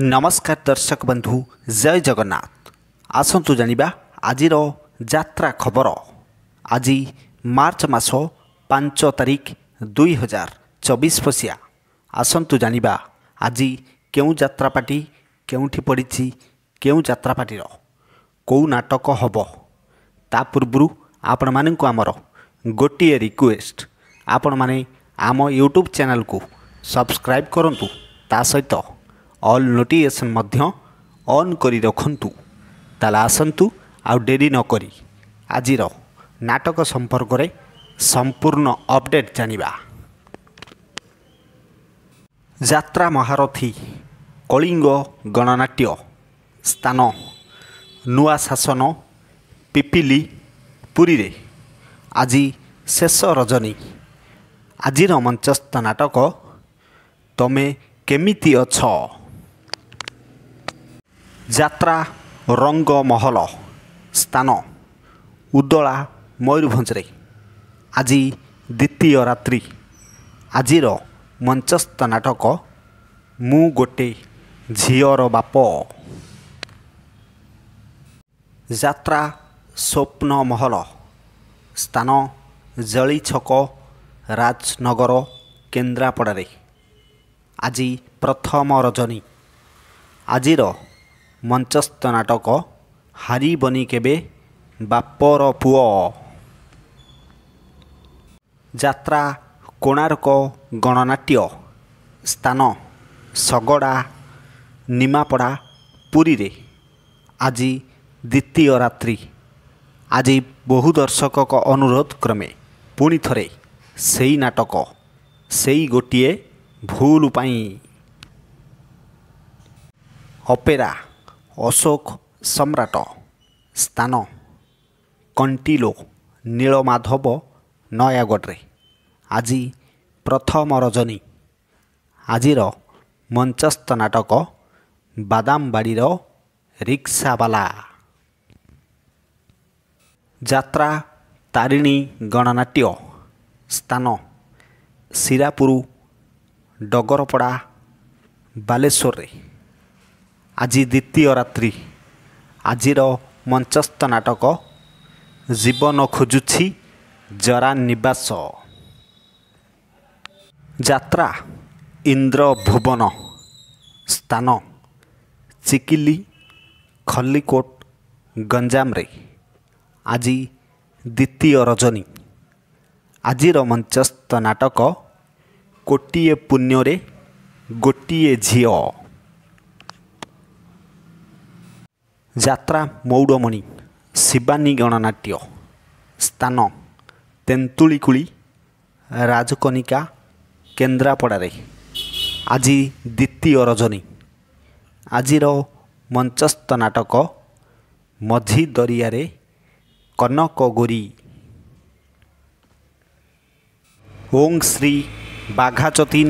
ନମସ୍କାର ଦର୍ଶକ ବନ୍ଧୁ ଜୟ ଜଗନ୍ନାଥ ଆସନ୍ତୁ ଜାଣିବା ଆଜିର ଯାତ୍ରା ଖବର ଆଜି ମାର୍ଚ୍ଚ ମାସ ପାଞ୍ଚ ତାରିଖ ଦୁଇ ହଜାର ଚବିଶ ମସିହା ଆସନ୍ତୁ ଜାଣିବା ଆଜି କେଉଁ ଯାତ୍ରା ପାର୍ଟି କେଉଁଠି ପଡ଼ିଛି କେଉଁ ଯାତ୍ରା ପାର୍ଟିର କେଉଁ ନାଟକ ହେବ ତା ପୂର୍ବରୁ ଆପଣମାନଙ୍କୁ ଆମର ଗୋଟିଏ ରିକ୍ୱେଷ୍ଟ ଆପଣମାନେ ଆମ ୟୁଟ୍ୟୁବ୍ ଚ୍ୟାନେଲକୁ ସବସ୍କ୍ରାଇବ୍ କରନ୍ତୁ ତା ସହିତ ଅଲ୍ ନୋଟିଫିକେସନ୍ ମଧ୍ୟ ଅନ୍ କରି ରଖନ୍ତୁ ତାହେଲେ ଆସନ୍ତୁ ଆଉ ଡେରି ନକରି ଆଜିର ନାଟକ ସମ୍ପର୍କରେ ସମ୍ପୂର୍ଣ୍ଣ ଅପଡ଼େଟ୍ ଜାଣିବା ଯାତ୍ରା ମହାରଥୀ କଳିଙ୍ଗ ଗଣନାଟ୍ୟ ସ୍ଥାନ ନୂଆ ଶାସନ ପିପିଲି ପୁରୀରେ ଆଜି ଶେଷ ରଜନୀ ଆଜିର ମଞ୍ଚସ୍ଥ ନାଟକ ତମେ କେମିତି ଅଛ ଯାତ୍ରା ମହଲ ସ୍ଥାନ ଉଦଳା ମୟୂରଭଞ୍ଜରେ ଆଜି ଦ୍ୱିତୀୟ ରାତ୍ରି ଆଜିର ମଞ୍ଚସ୍ଥ ନାଟକ ମୁଁ ଗୋଟେ ଝିଅର ବାପ ଯାତ୍ରା ସ୍ୱପ୍ନ ମହଲ ସ୍ଥାନ ଜଳି ଛକ ରାଜନଗର କେନ୍ଦ୍ରାପଡ଼ାରେ ଆଜି ପ୍ରଥମ ରଜନୀ ଆଜିର ମଞ୍ଚସ୍ଥ ନାଟକ ହାରିବନି କେବେ ବାପର ପୁଅ ଯାତ୍ରା କୋଣାର୍କ ଗଣନାଟ୍ୟ ସ୍ଥାନ ଶଗଡ଼ା ନିମାପଡ଼ା ପୁରୀରେ ଆଜି ଦ୍ୱିତୀୟ ରାତ୍ରି ଆଜି ବହୁ ଦର୍ଶକଙ୍କ ଅନୁରୋଧ କ୍ରମେ ପୁଣି ଥରେ ସେଇ ନାଟକ ସେଇ ଗୋଟିଏ ଭୁଲ ପାଇଁ ଅପେରା ଅଶୋକ ସମ୍ରାଟ ସ୍ଥାନ କଣ୍ଟିଲୋ ନୀଳମାଧବ ନୟାଗଡ଼ରେ ଆଜି ପ୍ରଥମ ରଜନୀ ଆଜିର ମଞ୍ଚସ୍ଥ ନାଟକ ବାଦାମବାଡ଼ିର ରିକ୍ସାବାଲା ଯାତ୍ରା ତାରିଣୀ ଗଣନାଟ୍ୟ ସ୍ଥାନ ସିରାପୁର ଡଗରପଡ଼ା ବାଲେଶ୍ୱରରେ ଆଜି ଦ୍ୱିତୀୟ ରାତ୍ରି ଆଜିର ମଞ୍ଚସ୍ଥ ନାଟକ ଜୀବନ ଖୋଜୁଛି ଜରା ନିବାସ ଯାତ୍ରା ଇନ୍ଦ୍ର ଭୁବନ ସ୍ଥାନ ଚିକିଲି ଖଲ୍ଲିକୋଟ ଗଞ୍ଜାମରେ ଆଜି ଦ୍ୱିତୀୟ ରଜନୀ ଆଜିର ମଞ୍ଚସ୍ଥ ନାଟକ କୋଟିଏ ପୁଣ୍ୟରେ ଗୋଟିଏ ଝିଅ ଯାତ୍ରା ମୌଡ଼ମଣି ଶିବାନୀ ଗଣନାଟ୍ୟ ସ୍ଥାନ ତେନ୍ତୁଳିକୁଳି ରାଜକନିକା କେନ୍ଦ୍ରାପଡ଼ାରେ ଆଜି ଦ୍ୱିତୀୟ ରଜନୀ ଆଜିର ମଞ୍ଚସ୍ଥ ନାଟକ ମଝି ଦରିଆରେ କନକ ଗୋରି ଓଂ ଶ୍ରୀ ବାଘାଚତିନ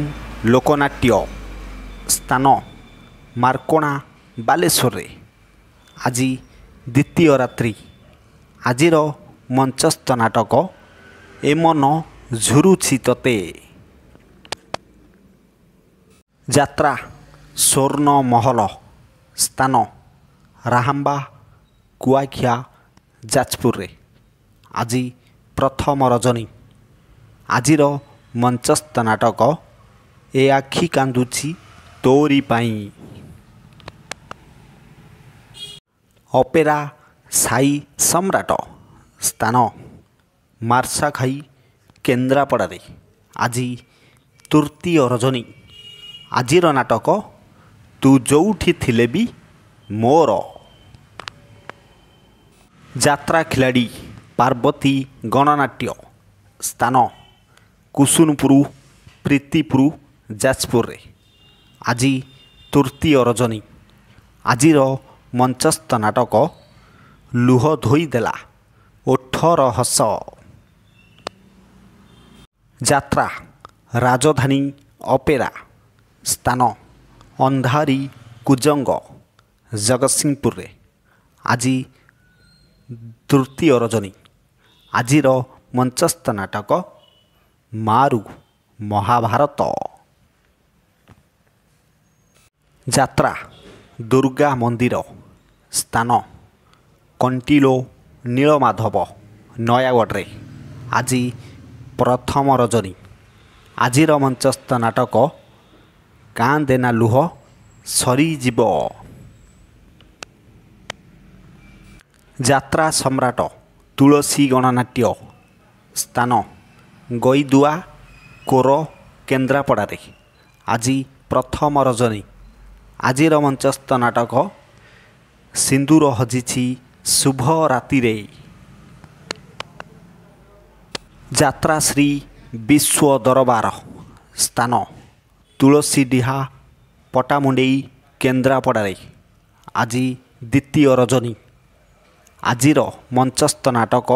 ଲୋକନାଟ୍ୟ ସ୍ଥାନ ମାର୍କୋଣା ବାଲେଶ୍ୱରରେ ଆଜି ଦ୍ୱିତୀୟ ରାତ୍ରି ଆଜିର ମଞ୍ଚସ୍ଥ ନାଟକ ଏ ମନ ଝୁରୁଛି ତତେ ଯାତ୍ରା ସ୍ୱର୍ଣ୍ଣମହଲ ସ୍ଥାନ ରାହାମ୍ବା କୁଆଖିଆ ଯାଜପୁରରେ ଆଜି ପ୍ରଥମ ରଜନୀ ଆଜିର ମଞ୍ଚସ୍ଥ ନାଟକ ଏ ଆଖି କାନ୍ଦୁଛି ତୋରି ପାଇଁ ଅପେରା ସାଇ ସମ୍ରାଟ ସ୍ଥାନ ମାର୍ଶାଖାଇ କେନ୍ଦ୍ରାପଡ଼ାରେ ଆଜି ତୃତୀୟ ରଜନୀ ଆଜିର ନାଟକ ତୁ ଯେଉଁଠି ଥିଲେ ବି ମୋର ଯାତ୍ରା ଖିଲାଡ଼ି ପାର୍ବତୀ ଗଣନାଟ୍ୟ ସ୍ଥାନ କୁସୁନପୁର ପ୍ରୀତିପୁର ଯାଜପୁରରେ ଆଜି ତୃତୀୟ ରଜନୀ ଆଜିର ମଞ୍ଚସ୍ଥ ନାଟକ ଲୁହ ଧୋଇଦେଲା ଓଠର ହସ ଯାତ୍ରା ରାଜଧାନୀ ଅପେରା ସ୍ଥାନ ଅନ୍ଧାରୀ କୁଜଙ୍ଗ ଜଗତସିଂହପୁରରେ ଆଜି ତୃତୀୟ ରଜନୀ ଆଜିର ମଞ୍ଚସ୍ଥ ନାଟକ ମାରୁ ମହାଭାରତ ଯାତ୍ରା ଦୁର୍ଗା ମନ୍ଦିର ସ୍ଥାନ କଣ୍ଟିଲୋ ନୀଳମାଧବ ନୟାଗଡ଼ରେ ଆଜି ପ୍ରଥମ ରଜନୀ ଆଜିର ମଞ୍ଚସ୍ଥ ନାଟକ କାଁ ଦେନା ଲୁହ ସରିଯିବ ଯାତ୍ରା ସମ୍ରାଟ ତୁଳସୀ ଗଣନାଟ୍ୟ ସ୍ଥାନ ଗଇଦୁଆ କୋର କେନ୍ଦ୍ରାପଡ଼ାରେ ଆଜି ପ୍ରଥମ ରଜନୀ ଆଜିର ମଞ୍ଚସ୍ଥ ନାଟକ सिन्दुर हजि शुभ दरबार स्थान तुलसी डिहा पटामुडै केन्द्रापडा आज द्वितीय रजनी आजर मंचस्थ नाटक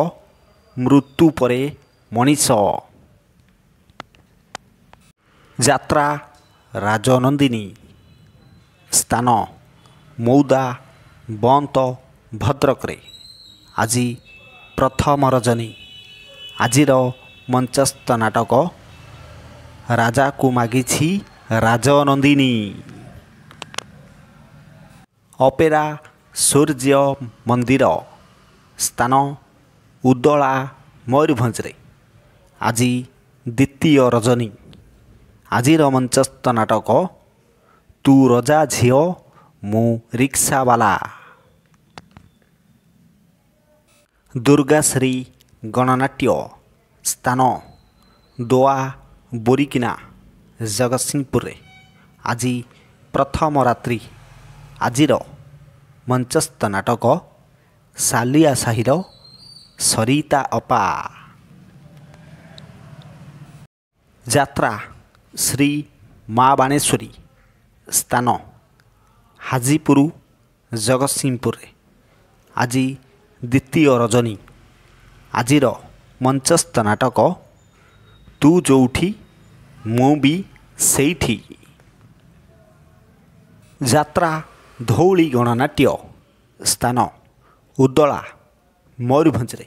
मृत्यु परे मनीष जात्रा राजनन्दिन स्थान मौदा ବନ୍ତ ଭଦ୍ରକରେ ଆଜି ପ୍ରଥମ ରଜନୀ ଆଜିର ମଞ୍ଚସ୍ଥ ନାଟକ ରାଜାକୁ ମାଗିଛି ରାଜନନ୍ଦିନୀ ଅପେରା ସୂର୍ଯ୍ୟ ମନ୍ଦିର ସ୍ଥାନ ଉଦଳା ମୟୂରଭଞ୍ଜରେ ଆଜି ଦ୍ୱିତୀୟ ରଜନୀ ଆଜିର ମଞ୍ଚସ୍ଥ ନାଟକ ତୁ ରଜା ଝିଅ दुर्गा श्री गणनाट्य स्थान दोवा बोरिक जगतसिंहपुर आज प्रथम रात्रि आज मंचस्थ नाटक सालिया साहिर सरिता अपा जात्रा श्री माणेश्वरी स्थान ହାଜିପୁର ଜଗତସିଂହପୁରରେ ଆଜି ଦ୍ୱିତୀୟ ରଜନୀ ଆଜିର ମଞ୍ଚସ୍ଥ ନାଟକ ତୁ ଯେଉଁଠି ମୁଁ ବି ସେଇଠି ଯାତ୍ରା ଧଉଳି ଗଣନାଟ୍ୟ ସ୍ଥାନ ଉଦଳା ମୟୂରଭଞ୍ଜରେ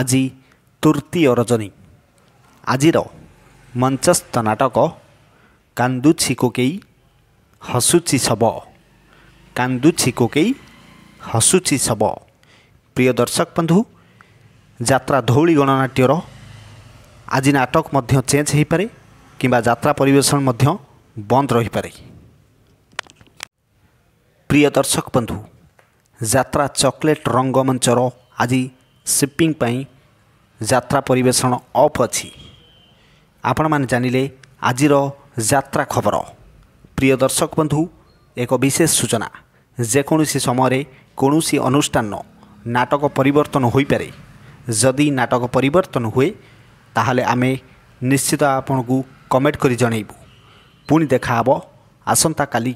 ଆଜି ତୃତୀୟ ରଜନୀ ଆଜିର ମଞ୍ଚସ୍ଥ ନାଟକ କାନ୍ଦୁଛି କୋକେଇ ହସୁଛି ଶବ କାନ୍ଦୁଛି କୋକେଇ ହସୁଛି ଶବ ପ୍ରିୟ ଦର୍ଶକ ବନ୍ଧୁ ଯାତ୍ରା ଧଉଳି ଗଣନାଟ୍ୟର ଆଜି ନାଟକ ମଧ୍ୟ ଚେଞ୍ଜ ହୋଇପାରେ କିମ୍ବା ଯାତ୍ରା ପରିବେଷଣ ମଧ୍ୟ ବନ୍ଦ ରହିପାରେ ପ୍ରିୟ ଦର୍ଶକ ବନ୍ଧୁ ଯାତ୍ରା ଚକୋଲେଟ୍ ରଙ୍ଗମଞ୍ଚର ଆଜି ସିପିଂ ପାଇଁ ଯାତ୍ରା ପରିବେଷଣ ଅଫ୍ ଅଛି ଆପଣମାନେ ଜାଣିଲେ ଆଜିର ଯାତ୍ରା ଖବର ପ୍ରିୟ ଦର୍ଶକ ବନ୍ଧୁ ଏକ ବିଶେଷ ସୂଚନା ଯେକୌଣସି ସମୟରେ କୌଣସି ଅନୁଷ୍ଠାନ ନାଟକ ପରିବର୍ତ୍ତନ ହୋଇପାରେ ଯଦି ନାଟକ ପରିବର୍ତ୍ତନ ହୁଏ ତାହେଲେ ଆମେ ନିଶ୍ଚିତ ଆପଣଙ୍କୁ କମେଣ୍ଟ କରି ଜଣାଇବୁ ପୁଣି ଦେଖା ହେବ ଆସନ୍ତାକାଲି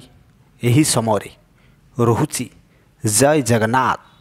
ଏହି ସମୟରେ ରହୁଛି ଜୟ ଜଗନ୍ନାଥ